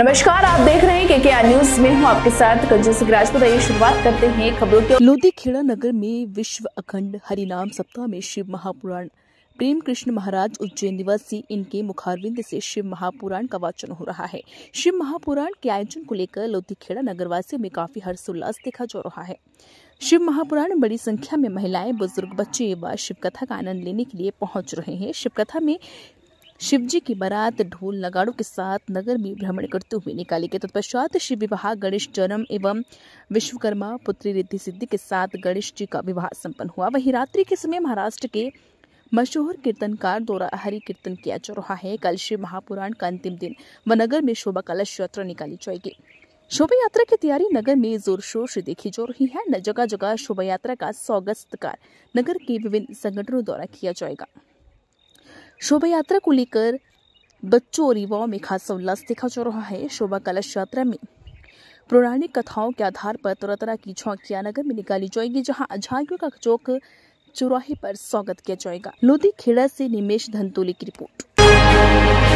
नमस्कार आप देख रहे हैं के के आर न्यूज में हूं आपके साथ कंजू सिगराज बताइए तो शुरुआत करते हैं खबरों की लोधी खेड़ा नगर में विश्व अखंड हरिनाम सप्ताह में शिव महापुराण प्रेम कृष्ण महाराज उज्जैन निवासी इनके मुखारविंद से शिव महापुराण का वाचन हो रहा है शिव महापुराण के आयोजन को लेकर लोधी नगर नगरवासियों में काफी हर्षोल्लास देखा जा रहा है शिव महापुराण बड़ी संख्या में महिलाएं बुजुर्ग बच्चे व शिवकथा का आनंद लेने के लिए पहुंच रहे हैं शिवकथा में शिवजी की बारात ढोल नगाड़ों के साथ नगर में भ्रमण करते हुए निकाली गई तत्पश्चात शिव विवाह गणेश जन्म एवं विश्वकर्मा पुत्री रिद्धि सिद्धि के साथ गणेश जी का विवाह संपन्न हुआ वहीं रात्रि के समय महाराष्ट्र के मशहूर कीर्तनकार द्वारा हरि कीर्तन किया जा रहा है कल शिव महापुराण का अंतिम दिन व नगर में शोभा कलश यात्रा निकाली जाएगी शोभा यात्रा की तैयारी नगर में जोर शोर से देखी जा रही है जगह जगह शोभा यात्रा का स्वागत नगर के विभिन्न संगठनों द्वारा किया जाएगा शोभा यात्रा को लेकर बच्चों और युवाओं में खासा उल्लास देखा जा रहा है शोभा कलश यात्रा में पौराणिक कथाओं के आधार पर तरह तरह की झोंकियां नगर में निकाली जाएगी जहां झांकियों का चौक चौराहे पर स्वागत किया जाएगा लोधी खेड़ा से निमेश धनतोली की रिपोर्ट